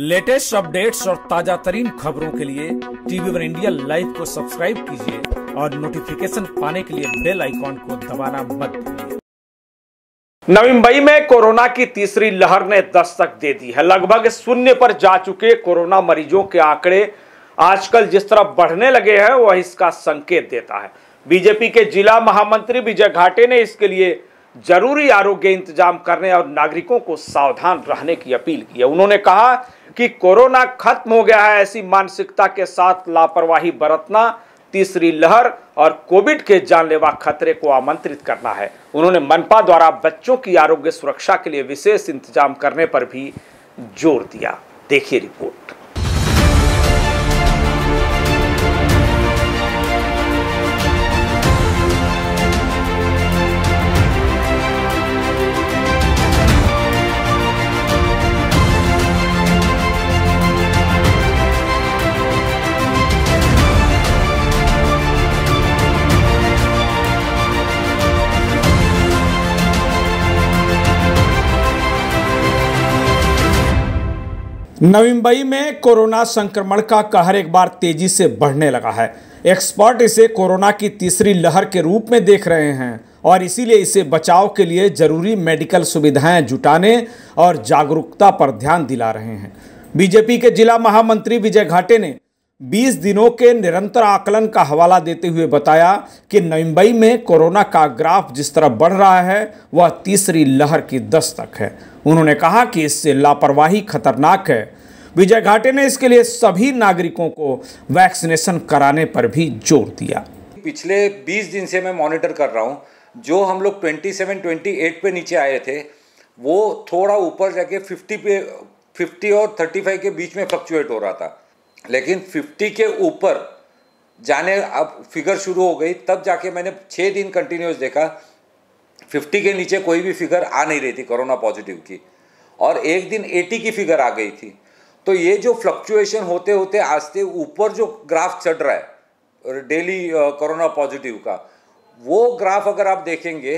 latest updates और ताजा तरीन खबरों के लिए टीवी वन इंडिया लाइव को सब्सक्राइब कीजिए और नोटिफिकेशन पाने के लिए बेल आइकॉन को दबाना मत नवी मुंबई में कोरोना की तीसरी लहर ने दस्तक दे दी है लगभग शून्य पर जा चुके कोरोना मरीजों के आंकड़े आजकल जिस तरह बढ़ने लगे हैं वह इसका संकेत देता है बीजेपी के जिला महामंत्री विजय घाटे ने इसके लिए जरूरी आरोग्य इंतजाम करने और नागरिकों को सावधान रहने की अपील की है उन्होंने कहा कि कोरोना खत्म हो गया है ऐसी मानसिकता के साथ लापरवाही बरतना तीसरी लहर और कोविड के जानलेवा खतरे को आमंत्रित करना है उन्होंने मनपा द्वारा बच्चों की आरोग्य सुरक्षा के लिए विशेष इंतजाम करने पर भी जोर दिया देखिए रिपोर्ट नवी मुंबई में कोरोना संक्रमण का कहर एक बार तेजी से बढ़ने लगा है एक्सपर्ट इसे कोरोना की तीसरी लहर के रूप में देख रहे हैं और इसीलिए इसे बचाव के लिए जरूरी मेडिकल सुविधाएं जुटाने और जागरूकता पर ध्यान दिला रहे हैं बीजेपी के जिला महामंत्री विजय घाटे ने 20 दिनों के निरंतर आकलन का हवाला देते हुए बताया कि मुंबई में कोरोना का ग्राफ जिस तरह बढ़ रहा है वह तीसरी लहर की दस्तक है उन्होंने कहा कि इससे लापरवाही खतरनाक है विजय घाटे ने इसके लिए सभी नागरिकों को वैक्सीनेशन कराने पर भी जोर दिया पिछले 20 दिन से मैं मॉनिटर कर रहा हूँ जो हम लोग ट्वेंटी एट पे नीचे आए थे वो थोड़ा ऊपर जाके फिफ्टी पे फिफ्टी और 35 के बीच में फ्लक्चुएट हो रहा था लेकिन 50 के ऊपर जाने अब फिगर शुरू हो गई तब जाके मैंने छः दिन कंटिन्यूस देखा 50 के नीचे कोई भी फिगर आ नहीं रही थी कोरोना पॉजिटिव की और एक दिन 80 की फिगर आ गई थी तो ये जो फ्लक्चुएशन होते होते आस्ते ऊपर जो ग्राफ चढ़ रहा है डेली कोरोना पॉजिटिव का वो ग्राफ अगर आप देखेंगे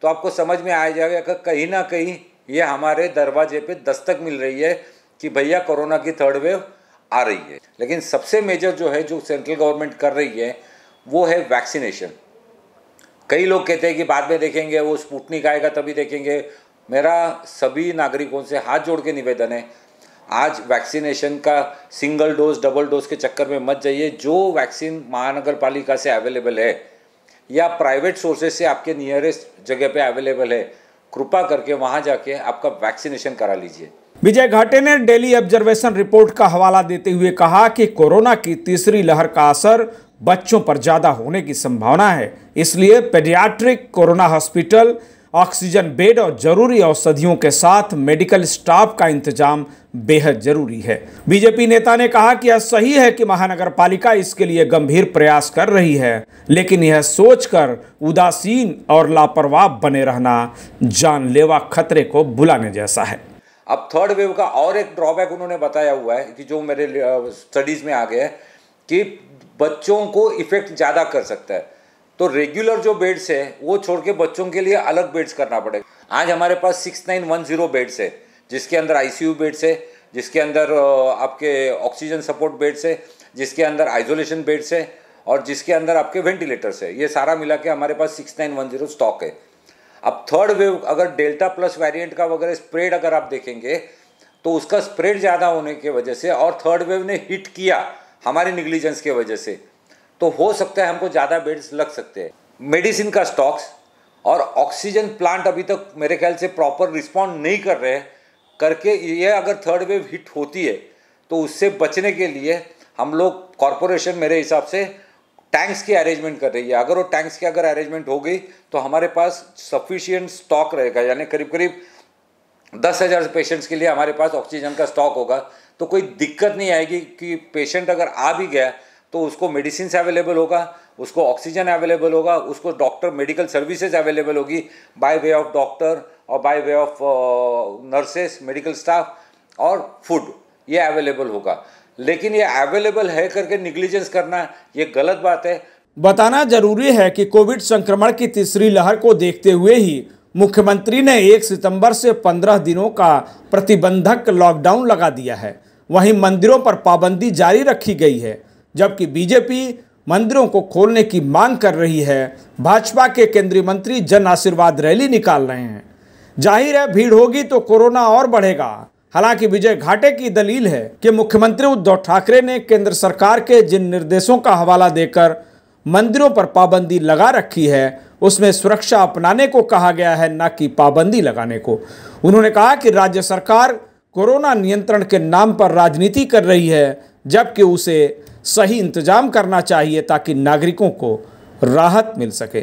तो आपको समझ में आ जाएगा कि कहीं ना कहीं ये हमारे दरवाजे पे दस्तक मिल रही है कि भैया कोरोना की थर्ड वेव आ रही है लेकिन सबसे मेजर जो है जो सेंट्रल गवर्नमेंट कर रही है वो है वैक्सीनेशन कई लोग कहते हैं कि बाद में देखेंगे वो स्पुटनिक आएगा तभी देखेंगे मेरा सभी नागरिकों से हाथ जोड़ के निवेदन है आज वैक्सीनेशन का सिंगल डोज डबल डोज के चक्कर में मत जाइए जो वैक्सीन महानगर पालिका से अवेलेबल है या प्राइवेट सोर्सेज से आपके नियरेस्ट जगह पे अवेलेबल है कृपा करके वहाँ जाके आपका वैक्सीनेशन करा लीजिए विजय घाटे ने डेली ऑब्जर्वेशन रिपोर्ट का हवाला देते हुए कहा कि कोरोना की तीसरी लहर का असर बच्चों पर ज़्यादा होने की संभावना है इसलिए paediatric corona hospital oxygen bed और जरूरी औषधियों के साथ मेडिकल स्टाफ का इंतजाम बेहद जरूरी है बीजेपी नेता ने कहा कि यह सही है कि महानगर पालिका इसके लिए गंभीर प्रयास कर रही है लेकिन यह सोचकर उदासीन और लापरवाह बने रहना जानलेवा खतरे को बुलाने जैसा है अब थर्ड वेव का और एक ड्रॉबैक उन्होंने बताया हुआ है कि जो मेरे स्टडीज़ में आ गया है कि बच्चों को इफ़ेक्ट ज़्यादा कर सकता है तो रेगुलर जो बेड्स है वो छोड़ के बच्चों के लिए अलग बेड्स करना पड़ेगा आज हमारे पास six nine one zero beds है जिसके अंदर आईसीयू बेड्स है जिसके अंदर आपके ऑक्सीजन सपोर्ट बेड्स है जिसके अंदर आइसोलेशन बेड्स है और जिसके अंदर आपके वेंटिलेटर्स है ये सारा मिला के हमारे पास six nine one zero stock है अब थर्ड वेव अगर डेल्टा प्लस वेरिएंट का वगैरह स्प्रेड अगर आप देखेंगे तो उसका स्प्रेड ज़्यादा होने की वजह से और थर्ड वेव ने हिट किया हमारे निग्लिजेंस की वजह से तो हो सकता है हमको ज़्यादा बेड्स लग सकते हैं मेडिसिन का स्टॉक्स और ऑक्सीजन प्लांट अभी तक मेरे ख्याल से प्रॉपर रिस्पॉन्ड नहीं कर रहे करके ये अगर थर्ड वेव हिट होती है तो उससे बचने के लिए हम लोग कॉरपोरेशन मेरे हिसाब से टैंक्स की अरेंजमेंट कर रही है अगर वो टैंक्स की अगर अरेंजमेंट हो गई तो हमारे पास सफिशियंट स्टॉक रहेगा यानी करीब करीब दस हज़ार पेशेंट्स के लिए हमारे पास ऑक्सीजन का स्टॉक होगा तो कोई दिक्कत नहीं आएगी कि पेशेंट अगर आ भी गया तो उसको मेडिसिन अवेलेबल होगा उसको ऑक्सीजन अवेलेबल होगा उसको डॉक्टर मेडिकल सर्विसेज अवेलेबल होगी बाय वे ऑफ डॉक्टर और by way of nurses medical staff और फूड ये अवेलेबल होगा लेकिन ये अवेलेबल है करके निग्लिजेंस करना ये गलत बात है बताना जरूरी है कि कोविड संक्रमण की तीसरी लहर को देखते हुए ही मुख्यमंत्री ने 1 सितंबर से 15 दिनों का प्रतिबंधक लॉकडाउन लगा दिया है वहीं मंदिरों पर पाबंदी जारी रखी गई है जबकि बीजेपी मंदिरों को खोलने की मांग कर रही है भाजपा के केंद्रीय मंत्री जन आशीर्वाद रैली निकाल रहे हैं जाहिर है भीड़ होगी तो कोरोना और बढ़ेगा हालांकि विजय घाटे की दलील है कि मुख्यमंत्री उद्धव ठाकरे ने केंद्र सरकार के जिन निर्देशों का हवाला देकर मंदिरों पर पाबंदी लगा रखी है उसमें सुरक्षा अपनाने को कहा गया है न कि पाबंदी लगाने को उन्होंने कहा कि राज्य सरकार कोरोना नियंत्रण के नाम पर राजनीति कर रही है जबकि उसे सही इंतजाम करना चाहिए ताकि नागरिकों को राहत मिल सके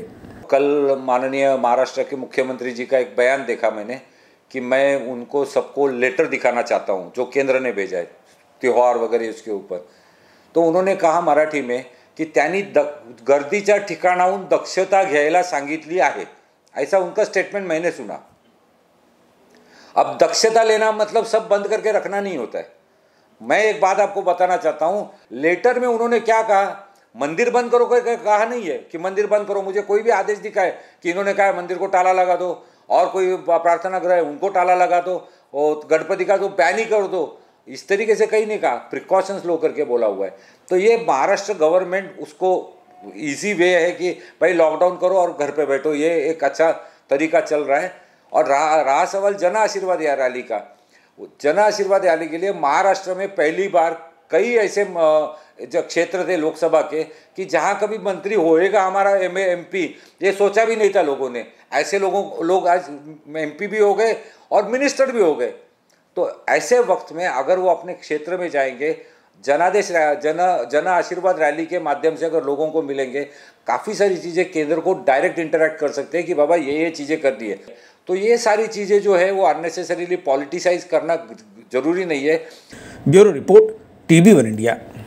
कल माननीय महाराष्ट्र के मुख्यमंत्री जी का एक बयान देखा मैंने कि मैं उनको सबको लेटर दिखाना चाहता हूँ जो केंद्र ने भेजा है त्यौहार वगैरह उसके ऊपर तो उन्होंने कहा मराठी में कि त्यांनी द गर्दीच्या ठिकाणा दक्षता घ्यायला संगित है ऐसा उनका स्टेटमेंट मैंने सुना अब दक्षता लेना मतलब सब बंद करके रखना नहीं होता है मैं एक बात आपको बताना चाहता हूँ लेटर में उन्होंने क्या कहा मंदिर बंद करो कहा नहीं है कि मंदिर बंद करो मुझे कोई भी आदेश दिखाए कि इन्होंने कहा मंदिर को ताला लगा दो और कोई प्रार्थना ग्रह उनको ताला लगा दो और गणपति का तो बैन ही कर दो इस तरीके से कहीं नहीं कहा प्रिकॉशंस लो करके बोला हुआ है तो ये महाराष्ट्र गवर्नमेंट उसको इजी वे है कि भाई लॉकडाउन करो और घर पे बैठो ये एक अच्छा तरीका चल रहा है और रहा रहा सवाल जन आशीर्वाद रैली का जन आशीर्वाद रैली के लिए महाराष्ट्र में पहली बार कई ऐसे जो क्षेत्र थे लोकसभा के कि जहाँ कभी मंत्री होएगा हमारा एम पी ये सोचा भी नहीं था लोगों ने ऐसे लोगों लोग आज पी भी हो गए और मिनिस्टर भी हो गए तो ऐसे वक्त में अगर वो अपने क्षेत्र में जाएंगे जनादेश जन जन आशीर्वाद रैली के माध्यम से अगर लोगों को मिलेंगे काफ़ी सारी चीज़ें केंद्र को डायरेक्ट इंटरेक्ट कर सकते हैं कि बाबा ये ये चीज़ें कर दी है तो ये सारी चीज़ें जो है वो अननेसेसरीली पॉलिटिसाइज करना जरूरी नहीं है bureau report TV one India